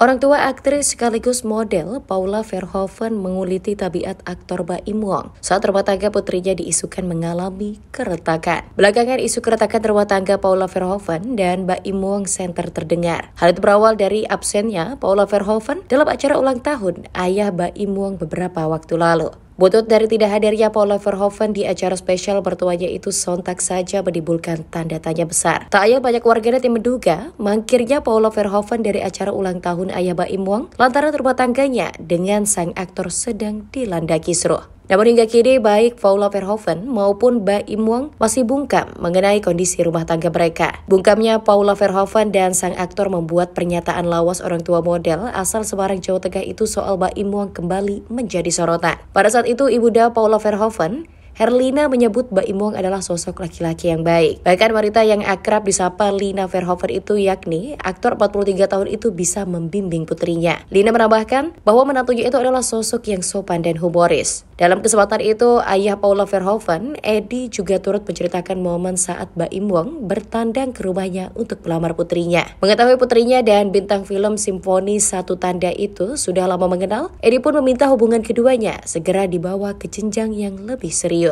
Orang tua aktris sekaligus model Paula Verhoeven menguliti tabiat aktor Baim Wong saat rumah tangga putrinya diisukan mengalami keretakan. Belakangan isu keretakan rumah tangga Paula Verhoeven dan Baim Wong Center terdengar. Hal itu berawal dari absennya Paula Verhoeven dalam acara ulang tahun ayah Baim Wong beberapa waktu lalu. Butut dari tidak hadirnya Paul Verhoeven di acara spesial bertuanya itu sontak saja menimbulkan tanda tanya besar. Tak ayal banyak warganet yang menduga mangkirnya Paul Verhoeven dari acara ulang tahun Ayah Baim Wong lantaran rumah tangganya dengan sang aktor sedang dilanda kisruh. Namun hingga kini baik Paula Verhoeven maupun Baim Wong masih bungkam mengenai kondisi rumah tangga mereka. Bungkamnya Paula Verhoeven dan sang aktor membuat pernyataan lawas orang tua model asal Semarang Jawa Tengah itu soal Baim Wong kembali menjadi sorotan. Pada saat itu ibunda Paula Verhoeven Herlina menyebut Baimong adalah sosok laki-laki yang baik. Bahkan wanita yang akrab disapa Lina Verhoeven itu yakni aktor 43 tahun itu bisa membimbing putrinya. Lina menambahkan bahwa menantunya itu adalah sosok yang sopan dan humoris. Dalam kesempatan itu, ayah Paula Verhoeven, Edi juga turut menceritakan momen saat Baimong bertandang ke rumahnya untuk melamar putrinya. Mengetahui putrinya dan bintang film Simfoni Satu Tanda itu sudah lama mengenal, Edi pun meminta hubungan keduanya segera dibawa ke jenjang yang lebih serius.